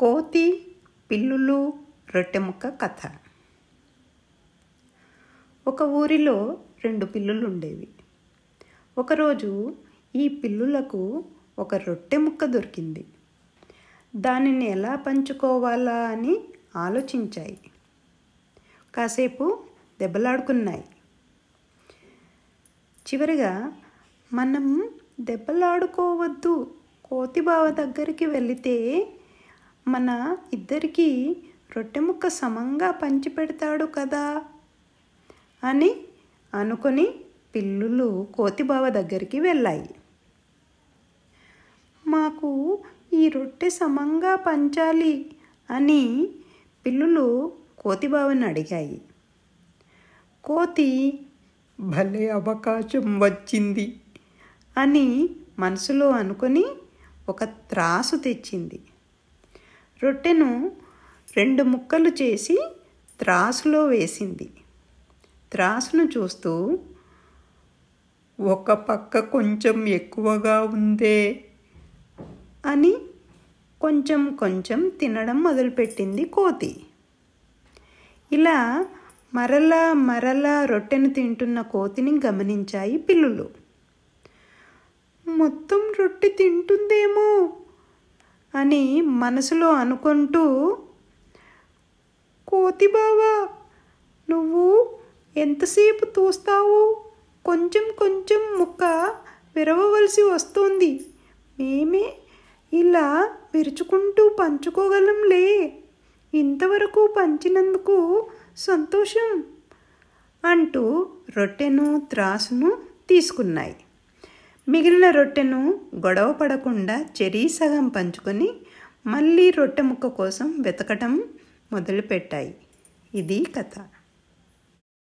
కోతి పిల్లులు రొట్టె ముక్క కథ ఒక ఊరిలో రెండు పిల్లులు ఉండేవి ఒకరోజు ఈ పిల్లులకు ఒక రొట్టె ముక్క దొరికింది దానిని ఎలా పంచుకోవాలా అని ఆలోచించాయి కాసేపు దెబ్బలాడుకున్నాయి చివరిగా మనం దెబ్బలాడుకోవద్దు కోతి బావ దగ్గరికి వెళితే మన ఇద్దరికీ రొట్టె ముక్క సమంగా పంచిపెడతాడు కదా అని అనుకొని పిల్లులు కోతిబావ దగ్గరికి వెళ్ళాయి మాకు ఈ రొట్టె సమంగా పంచాలి అని పిల్లులు కోతిబావని అడిగాయి కోతి భలే అవకాశం వచ్చింది అని మనసులో అనుకొని ఒక త్రాసు తెచ్చింది రొట్టెను రెండు ముక్కలు చేసి త్రాసులో వేసింది త్రాసును చూస్తూ ఒక పక్క కొంచెం ఎక్కువగా ఉందే అని కొంచెం కొంచెం తినడం మొదలుపెట్టింది కోతి ఇలా మరలా మరలా రొట్టెను తింటున్న కోతిని గమనించాయి పిల్లులు మొత్తం రొట్టె తింటుందేమో అని మనసులో అనుకుంటూ కోతి బావా నువ్వు ఎంతసేపు తూస్తావు కొంచెం కొంచెం ముక్క విరవవలసి వస్తుంది మేమే ఇలా విరుచుకుంటూ పంచుకోగలంలే ఇంతవరకు పంచినందుకు సంతోషం అంటూ రొట్టెను త్రాసును తీసుకున్నాయి మిగిలిన రొట్టెను గొడవ పడకుండా చెరీ సగం పంచుకొని మళ్ళీ రొట్టె ముక్క కోసం వెతకటం మొదలుపెట్టాయి ఇది కథ